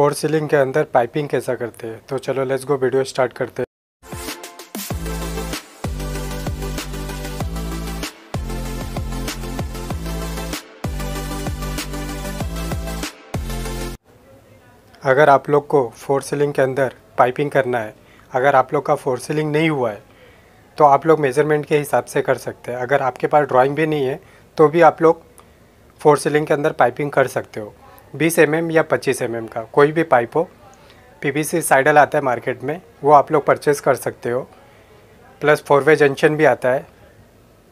four ceiling के अंदर piping कैसा करते हैं तो चलो लेट्स गो वीडियो स्टार्ट करते हैं अगर आप लोग को फोर सीलिंग के अंदर पाइपिंग करना है अगर आप लोग का फोर सीलिंग नहीं हुआ है तो आप लोग मेज़रमेंट के हिसाब से कर सकते हैं अगर आपके पास ड्राइंग भी नहीं है तो भी आप लोग फोर सीलिंग के अंदर पाइपिंग कर सकते हो बीस एम mm या पच्चीस एम mm का कोई भी पाइप हो सी साइडल आता है मार्केट में वो आप लोग परचेस कर सकते हो प्लस फोर वे जंक्शन भी आता है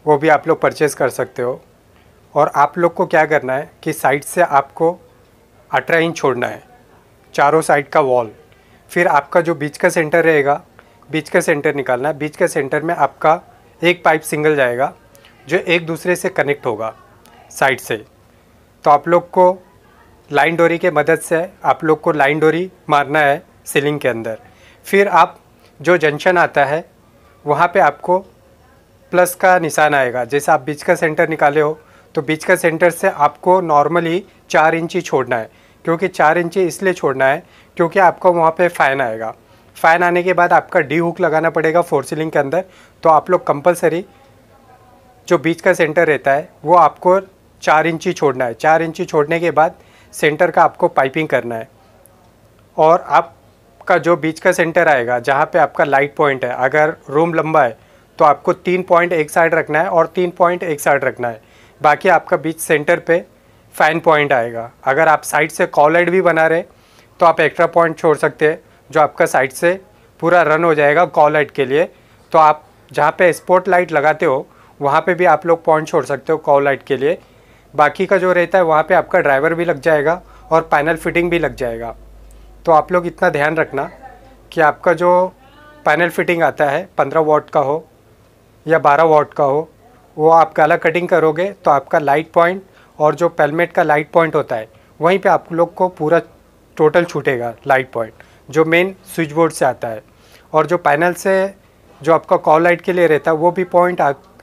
वो भी आप लोग परचेस कर सकते हो और आप लोग को क्या करना है कि साइड से आपको अठारह इंच छोड़ना है चारों साइड का वॉल फिर आपका जो बीच का सेंटर रहेगा बीच का सेंटर निकालना है बीच के सेंटर में आपका एक पाइप सिंगल जाएगा जो एक दूसरे से कनेक्ट होगा साइड से तो आप लोग को लाइन डोरी के मदद से आप लोग को लाइन डोरी मारना है सीलिंग के अंदर फिर आप जो जंक्शन आता है वहाँ पे आपको प्लस का निशान आएगा जैसे आप बीच का सेंटर निकाले हो तो बीच का सेंटर से आपको नॉर्मली चार इंची छोड़ना है क्योंकि चार इंची इसलिए छोड़ना है क्योंकि आपका वहाँ पे फ़ैन आएगा फ़ैन आने के बाद आपका डी हुक लगाना पड़ेगा फोर सीलिंग के अंदर तो आप लोग कंपलसरी जो बीच का सेंटर रहता है वो आपको चार इंची छोड़ना है चार इंची छोड़ने के बाद सेंटर का आपको पाइपिंग करना है और आपका जो बीच का सेंटर आएगा जहाँ पे आपका लाइट पॉइंट है अगर रूम लंबा है तो आपको तीन पॉइंट एक साइड रखना है और तीन पॉइंट एक साइड रखना है बाकी आपका बीच सेंटर पे फ़ैन पॉइंट आएगा अगर आप साइड से कॉल लाइट भी बना रहे तो आप एक्स्ट्रा पॉइंट छोड़ सकते हैं जो आपका साइड से पूरा रन हो जाएगा कॉल लाइट के लिए तो आप जहाँ पे स्पॉट लाइट लगाते हो वहाँ पे भी आप लोग पॉइंट छोड़ सकते हो कॉल लाइट के लिए बाकी का जो रहता है वहाँ पे आपका ड्राइवर भी लग जाएगा और पैनल फिटिंग भी लग जाएगा तो आप लोग इतना ध्यान रखना कि आपका जो पैनल फिटिंग आता है पंद्रह वाट का हो या बारह वाट का हो वो आप काला कटिंग करोगे तो आपका लाइट पॉइंट और जो पेलमेट का लाइट पॉइंट होता है वहीं पर आप लोग को पूरा टोटल छूटेगा लाइट पॉइंट जो मेन स्विच बोर्ड से आता है और जो पैनल से जो आपका कॉल लाइट के लिए रहता है वो भी पॉइंट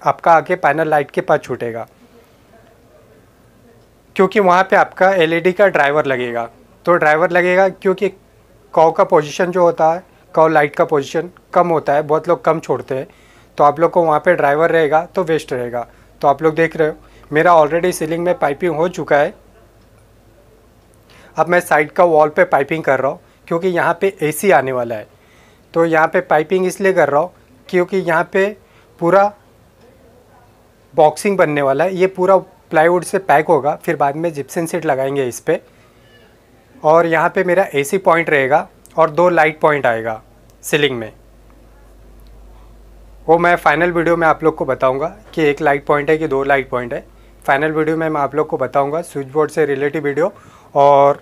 आपका आगे पैनल लाइट के पास छूटेगा क्योंकि वहाँ पे आपका एलईडी e का ड्राइवर लगेगा तो ड्राइवर लगेगा क्योंकि कौ का पोजीशन जो होता है कौ लाइट का पोजीशन कम होता है बहुत लोग कम छोड़ते हैं तो आप लोग को वहाँ पे ड्राइवर रहेगा तो वेस्ट रहेगा तो आप लोग देख रहे हो मेरा ऑलरेडी सीलिंग में पाइपिंग हो चुका है अब मैं साइड का वॉल पर पाइपिंग कर रहा हूँ क्योंकि यहाँ पर ए आने वाला है तो यहाँ पर पाइपिंग इसलिए कर रहा हूँ क्योंकि यहाँ पर पूरा बॉक्सिंग बनने वाला है ये पूरा प्लाईवुड से पैक होगा फिर बाद में जिप्सन सीट लगाएंगे इस पर और यहाँ पे मेरा एसी पॉइंट रहेगा और दो लाइट पॉइंट आएगा सीलिंग में वो मैं फाइनल वीडियो में आप लोग को बताऊँगा कि एक लाइट पॉइंट है कि दो लाइट पॉइंट है फाइनल वीडियो में मैं आप लोग को बताऊँगा स्विच बोर्ड से रिलेटिव वीडियो और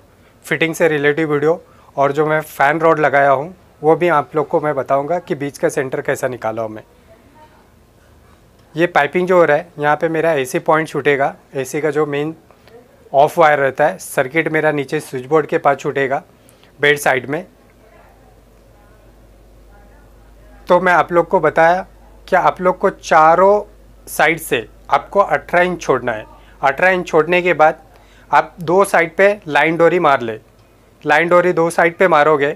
फिटिंग से रिलेटिव वीडियो और जो मैं फ़ैन रॉड लगाया हूँ वो भी आप लोग को मैं बताऊँगा कि बीच का सेंटर कैसा निकाला हूँ मैं ये पाइपिंग जो हो रहा है यहाँ पे मेरा एसी पॉइंट छूटेगा एसी का जो मेन ऑफ वायर रहता है सर्किट मेरा नीचे स्विच बोर्ड के पास छूटेगा बेड साइड में तो मैं आप लोग को बताया कि आप लोग को चारों साइड से आपको अठारह इंच छोड़ना है अठारह इंच छोड़ने के बाद आप दो साइड पे लाइन डोरी मार ले लाइन डोरी दो साइड पे मारोगे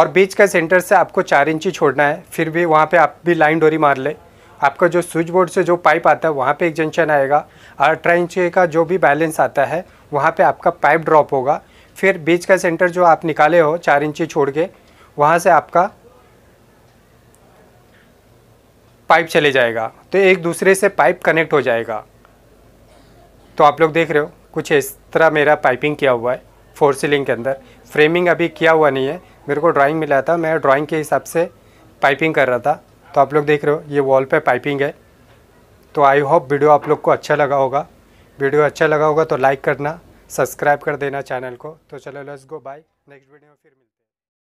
और बीच का सेंटर से आपको चार इंची छोड़ना है फिर भी वहाँ पे आप भी लाइन डोरी मार ले आपका जो स्विच बोर्ड से जो पाइप आता है वहाँ पे एक जंक्शन आएगा अठारह इंच का जो भी बैलेंस आता है वहाँ पे आपका पाइप ड्रॉप होगा फिर बीच का सेंटर जो आप निकाले हो चार इंची छोड़ के वहाँ से आपका पाइप चले जाएगा तो एक दूसरे से पाइप कनेक्ट हो जाएगा तो आप लोग देख रहे हो कुछ इस तरह मेरा पाइपिंग किया हुआ है फोर सीलिंग के अंदर फ्रेमिंग अभी किया हुआ नहीं है मेरे को ड्राइंग मिला था मैं ड्राइंग के हिसाब से पाइपिंग कर रहा था तो आप लोग देख रहे हो ये वॉल पे पाइपिंग है तो आई होप वीडियो आप लोग को अच्छा लगा होगा वीडियो अच्छा लगा होगा तो लाइक करना सब्सक्राइब कर देना चैनल को तो चलो let's go bye next video में फिर मिलते हैं